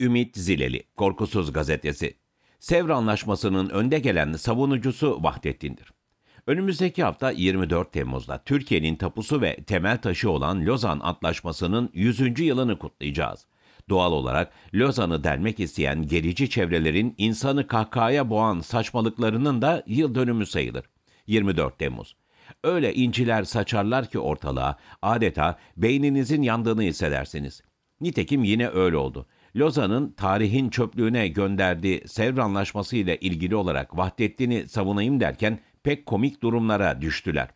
Ümit Zileli, Korkusuz Gazetesi. Sevr Anlaşması'nın önde gelen savunucusu Vahdettin'dir. Önümüzdeki hafta 24 Temmuz'da Türkiye'nin tapusu ve temel taşı olan Lozan Antlaşması'nın 100. yılını kutlayacağız. Doğal olarak Lozan'ı delmek isteyen gerici çevrelerin insanı kahkahaya boğan saçmalıklarının da yıl dönümü sayılır. 24 Temmuz. Öyle inciler saçarlar ki ortalığa adeta beyninizin yandığını hissedersiniz. Nitekim yine öyle oldu. Lozan'ın tarihin çöplüğüne gönderdiği Sevr Anlaşması ile ilgili olarak Vahdettin'i savunayım derken pek komik durumlara düştüler.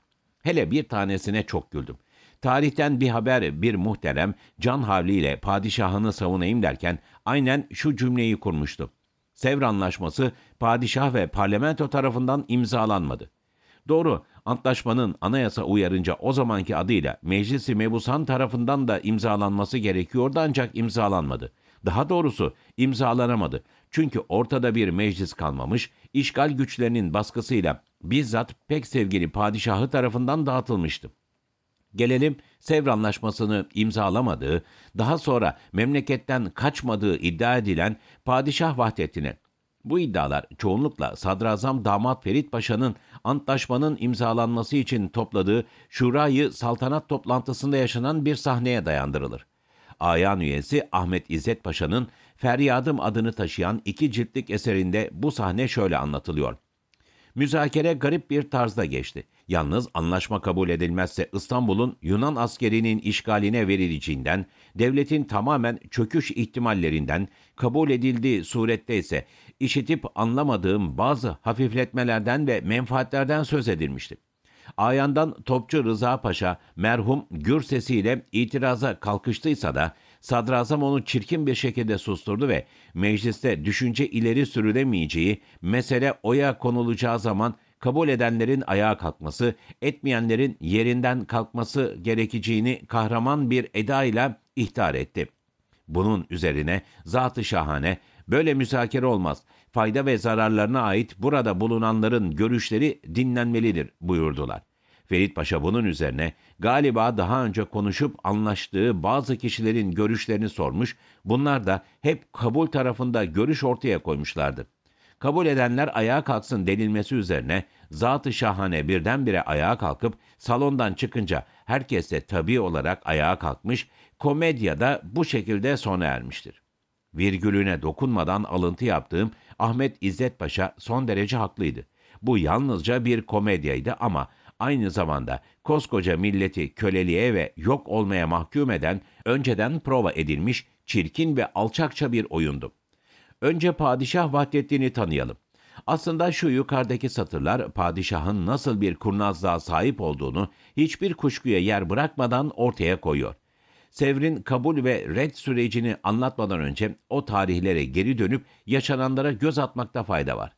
Hele bir tanesine çok güldüm. Tarihten bir haber bir muhterem can havliyle padişahını savunayım derken aynen şu cümleyi kurmuştu. Sevr Anlaşması padişah ve parlamento tarafından imzalanmadı. Doğru, antlaşmanın anayasa uyarınca o zamanki adıyla Meclisi Mebusan tarafından da imzalanması gerekiyordu ancak imzalanmadı. Daha doğrusu imzalanamadı. Çünkü ortada bir meclis kalmamış, işgal güçlerinin baskısıyla bizzat pek sevgili padişahı tarafından dağıtılmıştı. Gelelim Sevr Anlaşması'nı imzalamadığı, daha sonra memleketten kaçmadığı iddia edilen Padişah Vahdettin'e. Bu iddialar çoğunlukla Sadrazam Damat Ferit Paşa'nın antlaşmanın imzalanması için topladığı Şurayı Saltanat toplantısında yaşanan bir sahneye dayandırılır. Ayan üyesi Ahmet İzzet Paşa'nın Feryadım adını taşıyan iki ciltlik eserinde bu sahne şöyle anlatılıyor. Müzakere garip bir tarzda geçti. Yalnız anlaşma kabul edilmezse İstanbul'un Yunan askerinin işgaline verileceğinden, devletin tamamen çöküş ihtimallerinden, kabul edildiği surette ise işitip anlamadığım bazı hafifletmelerden ve menfaatlerden söz edilmişti. Ayandan topçu Rıza Paşa merhum gür sesiyle itiraza kalkıştıysa da sadrazam onu çirkin bir şekilde susturdu ve mecliste düşünce ileri sürülemeyeceği, mesele oya konulacağı zaman kabul edenlerin ayağa kalkması, etmeyenlerin yerinden kalkması gerekeceğini kahraman bir edayla ihtar etti. Bunun üzerine zatı Şahane, böyle müzakere olmaz, fayda ve zararlarına ait burada bulunanların görüşleri dinlenmelidir buyurdular. Ferit Paşa bunun üzerine galiba daha önce konuşup anlaştığı bazı kişilerin görüşlerini sormuş, bunlar da hep kabul tarafında görüş ortaya koymuşlardı. Kabul edenler ayağa kalksın denilmesi üzerine Zat-ı Şahane birdenbire ayağa kalkıp salondan çıkınca herkes de tabi olarak ayağa kalkmış, komedya da bu şekilde sona ermiştir. Virgülüne dokunmadan alıntı yaptığım Ahmet İzzet Paşa son derece haklıydı. Bu yalnızca bir komedyaydı ama aynı zamanda koskoca milleti köleliğe ve yok olmaya mahkum eden önceden prova edilmiş çirkin ve alçakça bir oyundu. Önce Padişah Vahdettin'i tanıyalım. Aslında şu yukarıdaki satırlar padişahın nasıl bir kurnazlığa sahip olduğunu hiçbir kuşkuya yer bırakmadan ortaya koyuyor. Sevr'in kabul ve red sürecini anlatmadan önce o tarihlere geri dönüp yaşananlara göz atmakta fayda var.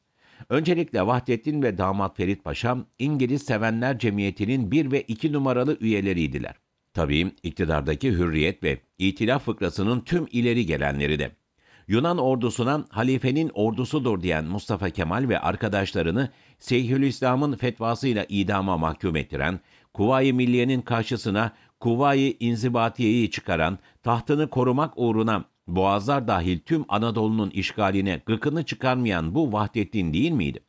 Öncelikle Vahdettin ve damat Ferit Paşa İngiliz Sevenler Cemiyeti'nin 1 ve 2 numaralı üyeleriydiler. Tabii iktidardaki hürriyet ve itilaf fıkrasının tüm ileri gelenleri de. Yunan ordusuna halifenin ordusudur diyen Mustafa Kemal ve arkadaşlarını Seyhülislam'ın fetvasıyla idama mahkum ettiren, Kuvayi Milliye'nin karşısına Kuvayı İnzibatiye'yi çıkaran, tahtını korumak uğruna Boğazlar dahil tüm Anadolu'nun işgaline gıkını çıkarmayan bu Vahdettin değil miydi?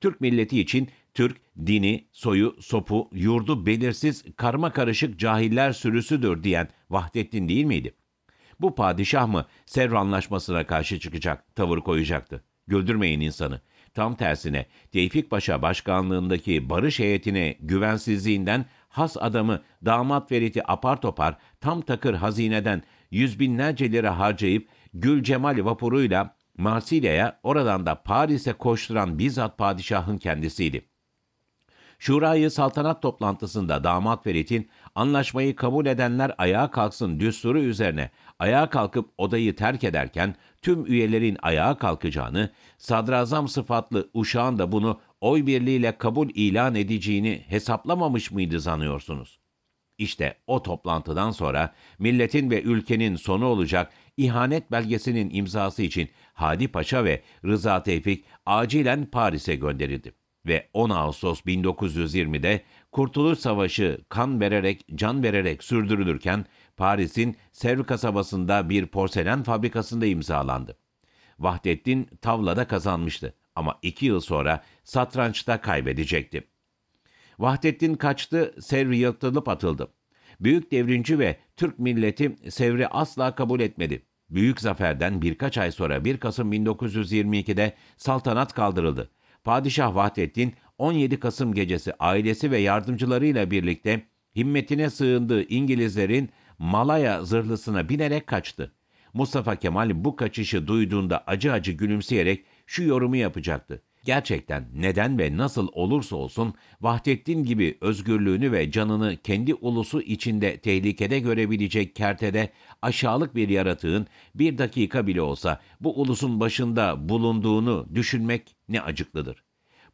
Türk milleti için Türk dini, soyu, sopu, yurdu belirsiz karma karışık cahiller sürüsüdür diyen Vahdettin değil miydi? Bu padişah mı Sevr Anlaşması'na karşı çıkacak, tavır koyacaktı? Güldürmeyin insanı. Tam tersine Tevfik Paşa başkanlığındaki barış heyetine güvensizliğinden has adamı damat Veriti apar topar tam takır hazineden yüz binlerce lira harcayıp Gül Cemal vapuruyla Marsilya'ya oradan da Paris'e koşturan bizzat padişahın kendisiydi. Şurayı saltanat toplantısında damat Veritin anlaşmayı kabul edenler ayağa kalksın düsturu üzerine ayağa kalkıp odayı terk ederken tüm üyelerin ayağa kalkacağını, sadrazam sıfatlı uşağın da bunu oy birliğiyle kabul ilan edeceğini hesaplamamış mıydı sanıyorsunuz? İşte o toplantıdan sonra milletin ve ülkenin sonu olacak ihanet belgesinin imzası için Hadi Paşa ve Rıza Tevfik acilen Paris'e gönderildi ve 10 Ağustos 1920'de Kurtuluş Savaşı kan vererek, can vererek sürdürülürken Paris'in Sevr kasabasında bir porselen fabrikasında imzalandı. Vahdettin tavlada kazanmıştı ama iki yıl sonra satrançta kaybedecekti. Vahdettin kaçtı, Sevri yırtılıp atıldı. Büyük devrinci ve Türk milleti Sevri asla kabul etmedi. Büyük zaferden birkaç ay sonra 1 Kasım 1922'de saltanat kaldırıldı. Padişah Vahdettin 17 Kasım gecesi ailesi ve yardımcılarıyla birlikte himmetine sığındığı İngilizlerin Malaya zırhlısına binerek kaçtı. Mustafa Kemal bu kaçışı duyduğunda acı acı gülümseyerek şu yorumu yapacaktı. Gerçekten neden ve nasıl olursa olsun Vahdettin gibi özgürlüğünü ve canını kendi ulusu içinde tehlikede görebilecek kertede aşağılık bir yaratığın bir dakika bile olsa bu ulusun başında bulunduğunu düşünmek ne acıklıdır.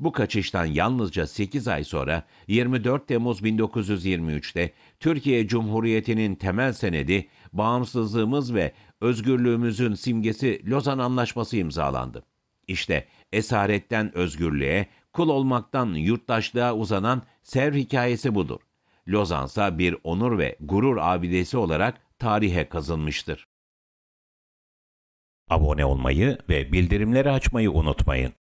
Bu kaçıştan yalnızca 8 ay sonra 24 Temmuz 1923'te Türkiye Cumhuriyeti'nin temel senedi, bağımsızlığımız ve özgürlüğümüzün simgesi Lozan Anlaşması imzalandı. İşte esaretten özgürlüğe, kul olmaktan yurttaşlığa uzanan sev hikayesi budur. Lozansa bir onur ve gurur abidesi olarak tarihe kazınmıştır. Abone olmayı ve bildirimleri açmayı unutmayın.